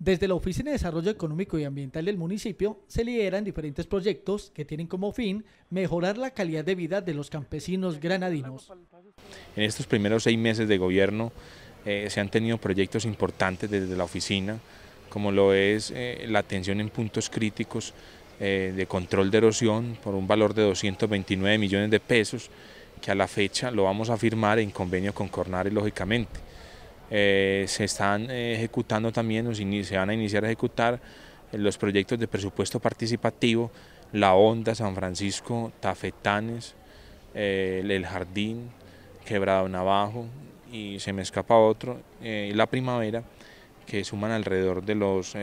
Desde la Oficina de Desarrollo Económico y Ambiental del municipio se lideran diferentes proyectos que tienen como fin mejorar la calidad de vida de los campesinos granadinos. En estos primeros seis meses de gobierno eh, se han tenido proyectos importantes desde la oficina, como lo es eh, la atención en puntos críticos eh, de control de erosión por un valor de 229 millones de pesos, que a la fecha lo vamos a firmar en convenio con Cornare, lógicamente eh, se están eh, ejecutando también, o se van a iniciar a ejecutar eh, los proyectos de presupuesto participativo, La Honda San Francisco, Tafetanes, El Jardín, Quebrado Navajo, y se me escapa otro, La Primavera, que suman alrededor de los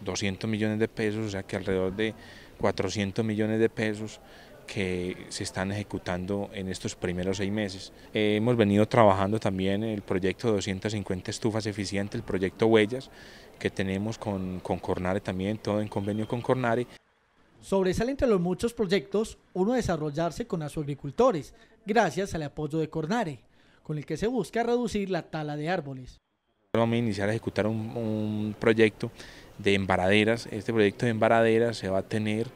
200 millones de pesos, o sea que alrededor de 400 millones de pesos que se están ejecutando en estos primeros seis meses. Eh, hemos venido trabajando también el proyecto 250 estufas eficientes, el proyecto Huellas, que tenemos con, con Cornare también, todo en convenio con Cornare. Sobresale entre los muchos proyectos uno desarrollarse con agricultores gracias al apoyo de Cornare, con el que se busca reducir la tala de árboles. Vamos a iniciar a ejecutar un, un proyecto de embaraderas. Este proyecto de embaraderas se va a tener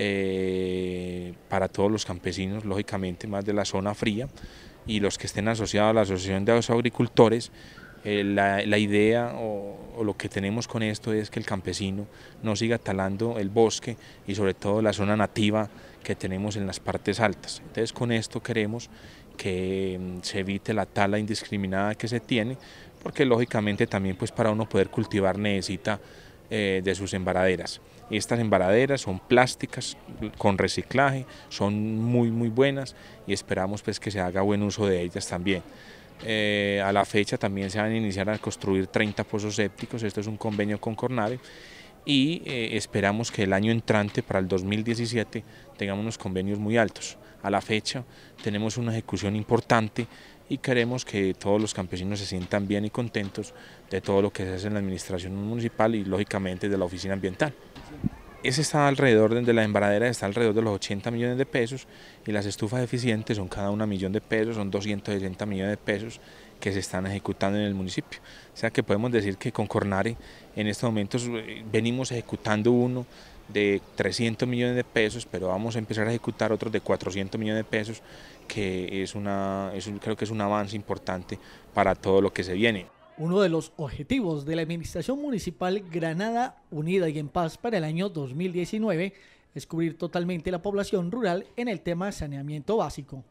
eh, para todos los campesinos, lógicamente más de la zona fría, y los que estén asociados a la Asociación de Agricultores, eh, la, idea o, o, lo que tenemos con esto es que el campesino no siga talando el bosque y sobre todo la zona nativa que tenemos en las partes altas. Entonces con esto queremos que mm, se evite la tala indiscriminada que se tiene, porque lógicamente también pues para uno poder cultivar necesita eh, de sus embaraderas. Estas embaraderas son plásticas con reciclaje, son muy muy buenas y esperamos pues que se haga buen uso de ellas también. Eh, a la fecha también se van a iniciar a construir 30 pozos sépticos, esto es un convenio con Cornare y eh, esperamos que el año entrante para el 2017 tengamos unos convenios muy altos. A la fecha tenemos una ejecución importante y queremos que todos los campesinos se sientan bien y contentos de todo lo que se hace en la administración municipal y lógicamente de la oficina ambiental. Ese está alrededor de la embaradera, está alrededor de los 80 millones de pesos y las estufas eficientes son cada una millón de pesos, son 260 millones de pesos que se están ejecutando en el municipio. O sea que podemos decir que con Cornari en estos momentos eh, venimos ejecutando uno de 300 millones de pesos, pero vamos a empezar a ejecutar otros de 400 millones de pesos, que es una, creo que es un avance importante para todo lo que se viene. Uno de los objetivos de la Administración Municipal Granada Unida y en Paz para el año 2019 es cubrir totalmente la población rural en el tema de saneamiento básico.